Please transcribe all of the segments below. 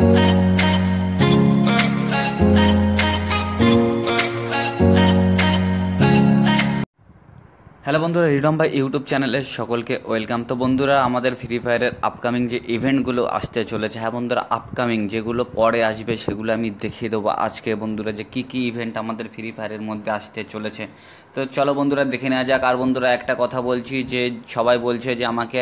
hello বন্ধুরা রিডম ভাই YouTube চ্যানেলের সকলকে ওয়েলকাম তো বন্ধুরা আমাদের ফ্রি ফায়ারের আপকামিং যে ইভেন্টগুলো আসতে চলেছে হ্যাঁ বন্ধুরা আপকামিং যেগুলো পরে আসবে সেগুলো আমি দেখিয়ে দেবো আজকে বন্ধুরা যে কী কী ইভেন্ট আমাদের ফ্রি ফায়ারের মধ্যে আসতে চলেছে তো চলো বন্ধুরা দেখে নেওয়া যাক আর বন্ধুরা একটা কথা বলছি যে সবাই বলছে যে আমাকে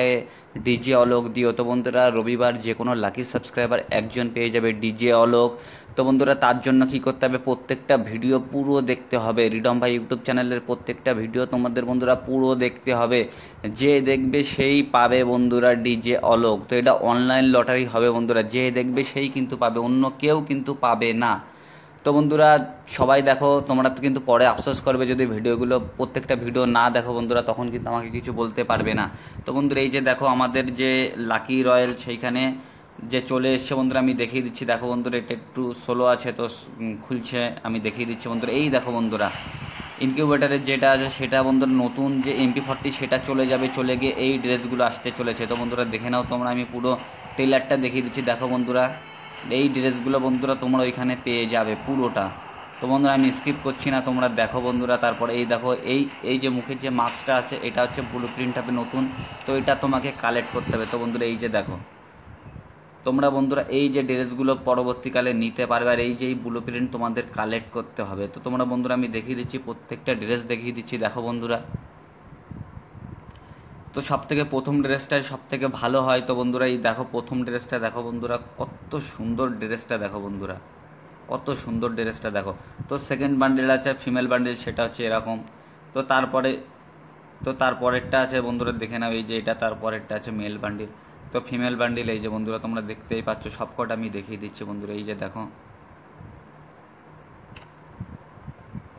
ডিজে অলোক দিও তো বন্ধুরা রবিবার যে কোনো লাকি সাবস্ক্রাইবার একজন পেয়ে যাবে ডিজে অলোক তো বন্ধুরা তার জন্য কি করতে হবে প্রত্যেকটা ভিডিও পুরো দেখতে হবে রিডম ভাই ইউটিউব চ্যানেলের প্রত্যেকটা ভিডিও তোমাদের বন্ধুরা পুরো দেখতে হবে যে দেখবে সেই পাবে বন্ধুরা ডিজে অলোক তো এটা অনলাইন লটারি হবে বন্ধুরা যে দেখবে সেই কিন্তু পাবে অন্য কেউ কিন্তু পাবে না তো বন্ধুরা সবাই দেখো তোমরা তো কিন্তু পরে আফসোস করবে যদি ভিডিওগুলো প্রত্যেকটা ভিডিও না দেখো বন্ধুরা তখন কিন্তু আমাকে কিছু বলতে পারবে না তো বন্ধুরা এই যে দেখো আমাদের যে লাকি রয়্যাল সেইখানে যে চলে এসছে বন্ধুরা আমি দেখিয়ে দিচ্ছি দেখো বন্ধুরা এটা একটু সোলো আছে তো খুলছে আমি দেখিয়ে দিচ্ছি বন্ধুরা এই দেখো বন্ধুরা ইনকিউবেটারের যেটা আছে সেটা বন্ধুরা নতুন যে এমপি ফর্টি সেটা চলে যাবে চলে গিয়ে এই ড্রেসগুলো আসতে চলেছে তো বন্ধুরা দেখে নাও তোমরা আমি পুরো ট্রেলারটা দেখিয়ে দিচ্ছি দেখো বন্ধুরা এই ড্রেসগুলো বন্ধুরা তোমরা ওইখানে পেয়ে যাবে পুরোটা তো বন্ধুরা আমি স্কিপ করছি না তোমরা দেখো বন্ধুরা তারপরে এই দেখো এই এই যে মুখের যে মাস্কটা আছে এটা হচ্ছে ব্লু প্রিন্ট হবে নতুন তো এটা তোমাকে কালেক্ট করতে হবে তো বন্ধুরা এই যে দেখো তোমরা বন্ধুরা এই যে ড্রেসগুলো পরবর্তীকালে নিতে পারবে আর এই যে এই ব্লু প্রিন্ট তোমাদের কালেক্ট করতে হবে তো তোমরা বন্ধুরা আমি দেখিয়ে দিচ্ছি প্রত্যেকটা ড্রেস দেখিয়ে দিচ্ছি দেখো বন্ধুরা তো সব থেকে প্রথম ড্রেসটাই সব থেকে ভালো হয় তো বন্ধুরা এই দেখো প্রথম ড্রেসটা দেখো বন্ধুরা কত সুন্দর ড্রেসটা দেখো বন্ধুরা কত সুন্দর ড্রেসটা দেখো তো সেকেন্ড বান্ডেল আছে ফিমেল বান্ডেল সেটা হচ্ছে এরকম তো তারপরে তো তারপরেরটা আছে বন্ধুরা দেখে নাও এই যে এটা তারপরেরটা আছে মেল বান্ডিল তো ফিমেল বান্ডিল এই যে বন্ধুরা তোমরা দেখতেই পাচ্ছ সবকটা আমি দেখিয়ে দিচ্ছি বন্ধুরা এই যে দেখো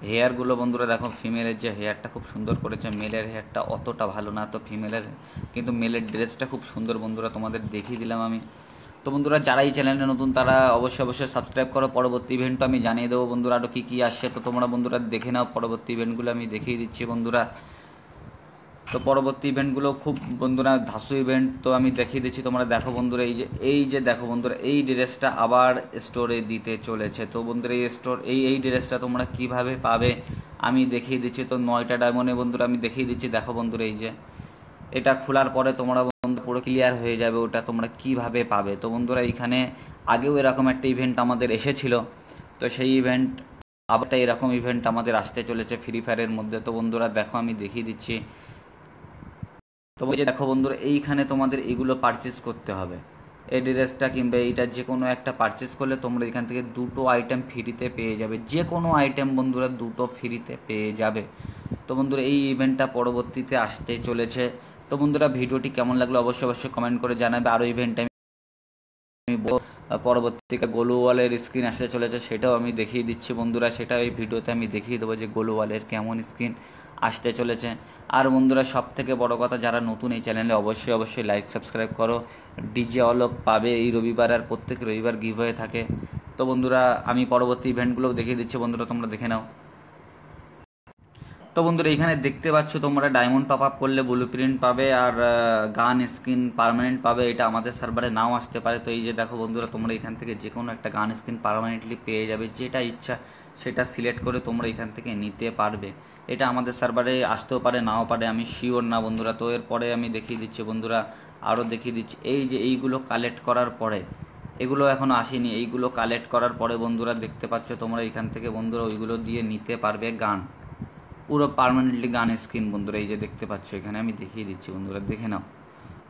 হেয়ারগুলো বন্ধুরা দেখো ফিমেলের যে হেয়ারটা খুব সুন্দর করেছে মেলের হেয়ারটা অতটা ভালো না তো ফিমেলের কিন্তু মেলের ড্রেসটা খুব সুন্দর বন্ধুরা তোমাদের দেখিয়ে দিলাম আমি তো বন্ধুরা যারা এই চ্যানেলে নতুন তারা অবশ্যই অবশ্যই সাবস্ক্রাইব করো পরবর্তী ইভেন্টও আমি জানিয়ে দেবো বন্ধুরা আরও কী কী আসছে তো তোমরা বন্ধুরা দেখে নাও পরবর্তী ইভেন্টগুলো আমি দেখিয়ে দিচ্ছি বন্ধুরা তো পরবর্তী ইভেন্টগুলো খুব বন্ধুরা ধাসু ইভেন্ট তো আমি দেখিয়ে দিচ্ছি তোমরা দেখো বন্ধুরা এই যে এই যে দেখো বন্ধুরা এই ড্রেসটা আবার স্টোরে দিতে চলেছে তো বন্ধুরা এই স্টোর এই এই ড্রেসটা তোমরা কিভাবে পাবে আমি দেখিয়ে দিচ্ছি তো নয়টা ডায়মন্ডে বন্ধুরা আমি দেখিয়ে দিচ্ছি দেখো বন্ধুরা এই যে এটা খোলার পরে তোমরা বন্ধু পুরো ক্লিয়ার হয়ে যাবে ওটা তোমরা কিভাবে পাবে তো বন্ধুরা এইখানে আগেও এরকম একটা ইভেন্ট আমাদের এসেছিল তো সেই ইভেন্ট আবার এরকম ইভেন্ট আমাদের আসতে চলেছে ফ্রি ফায়ারের মধ্যে তো বন্ধুরা দেখো আমি দেখিয়ে দিচ্ছি তবে যে দেখো বন্ধুরা এইখানে তোমাদের এইগুলো পারচেস করতে হবে এই ড্রেসটা কিংবা এইটা যে কোনো একটা পারচেস করলে তোমরা এখান থেকে দুটো আইটেম ফ্রিতে পেয়ে যাবে যে কোনো আইটেম বন্ধুরা দুটো ফ্রিতে পেয়ে যাবে তো বন্ধুরা এই ইভেন্টটা পরবর্তীতে আসতে চলেছে তো বন্ধুরা ভিডিওটি কেমন লাগলো অবশ্যই অবশ্যই কমেন্ট করে জানাবে আরও ইভেন্ট আমি পরবর্তীতে গোলুওয়ালের ওয়ালের স্ক্রিন আসতে চলেছে সেটাও আমি দেখিয়ে দিচ্ছি বন্ধুরা সেটা এই ভিডিওতে আমি দেখিয়ে দেবো যে গোলুওয়ালের ওয়ালের কেমন স্ক্রিন আসতে চলেছে আর বন্ধুরা সব থেকে বড় কথা যারা নতুন এই চ্যানেলে অবশ্যই অবশ্যই লাইক সাবস্ক্রাইব করো ডিজে অলক পাবে এই রবিবার আর প্রত্যেক রবিবার গিভ হয়ে থাকে তো বন্ধুরা আমি পরবর্তী ইভেন্টগুলোও দেখিয়ে দিচ্ছি বন্ধুরা তোমরা দেখে নাও তো বন্ধুরা এখানে দেখতে পাচ্ছ তোমরা ডায়মন্ড পাপ আপ করলে ব্লু প্রিন্ট পাবে আর গান স্ক্রিন পারমানেন্ট পাবে এটা আমাদের সার্ভারে নাও আসতে পারে তো এই যে দেখো বন্ধুরা তোমরা এখান থেকে যে কোনো একটা গান স্ক্রিন পারমানেন্টলি পেয়ে যাবে যেটা ইচ্ছা সেটা সিলেক্ট করে তোমরা এখান থেকে নিতে পারবে এটা আমাদের সার্ভারে আসতেও পারে নাও পারে আমি শিওর না বন্ধুরা তো এরপরে আমি দেখিয়ে দিচ্ছি বন্ধুরা আরও দেখিয়ে দিচ্ছি এই যে এইগুলো কালেক্ট করার পরে এগুলো এখনও আসেনি এইগুলো কালেক্ট করার পরে বন্ধুরা দেখতে পাচ্ছ তোমরা এখান থেকে বন্ধুরা ওইগুলো দিয়ে নিতে পারবে গান পুরো পারমানেন্টলি গান স্ক্রিন বন্ধুরা এই যে দেখতে পাচ্ছ এখানে আমি দেখিয়ে দিচ্ছি বন্ধুরা দেখে নাও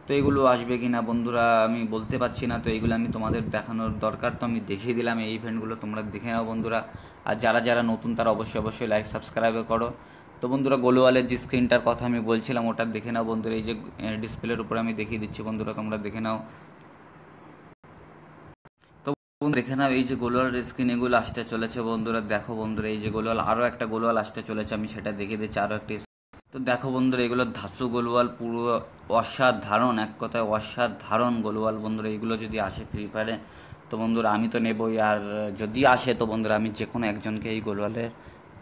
তো এগুলো আসবে কি না বন্ধুরা আমি বলতে পারছি না তো এগুলো আমি তোমাদের দেখানোর দরকার তো আমি দেখিয়ে দিলাম এই ইভেন্টগুলো তোমরা দেখে নাও বন্ধুরা আর যারা যারা নতুন তারা অবশ্যই অবশ্যই লাইক সাবস্ক্রাইব করো তো বন্ধুরা গোলোয়ালের যে স্ক্রিনটার কথা আমি বলছিলাম ওটা দেখে নাও বন্ধুরা এই যে ডিসপ্লের উপরে আমি দেখিয়ে দিচ্ছি বন্ধুরা তোমরা দেখে নাও দেখে নাও এই যে গোলোয়াল স্ক্রিন এগুলো আসতে চলেছে বন্ধুরা দেখো বন্ধুরা এই যে গোলোয়াল আরও একটা গোলোয়াল আসতে চলেছে আমি সেটা দেখিয়ে দিচ্ছি আরও একটা তো দেখো বন্ধুরা এগুলো ধাসু গোলওয়াল পুরো অসাধারণ এক কথায় অসাধারণ গোলওয়াল বন্ধুরা এগুলো যদি আসে ফ্রি ফায়ারে তো বন্ধুরা আমি তো নেবই আর যদি আসে তো বন্ধুরা আমি যে কোনো একজনকে এই গোলওয়ালের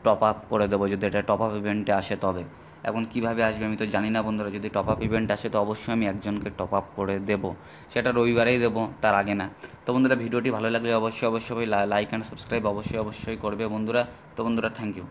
টপ আপ করে দেবো যদি এটা টপ আপ ইভেন্টে আসে তবে এখন কিভাবে আসবে আমি তো জানি না বন্ধুরা যদি টপ আপ ইভেন্ট আসে তো অবশ্যই আমি একজনকে টপ আপ করে দেব সেটা রবিবারেই দেবো তার আগে না তো বন্ধুরা ভিডিওটি ভালো লাগলে অবশ্যই অবশ্যই লাইক অ্যান্ড সাবস্ক্রাইব অবশ্যই অবশ্যই করবে বন্ধুরা তো বন্ধুরা থ্যাংক ইউ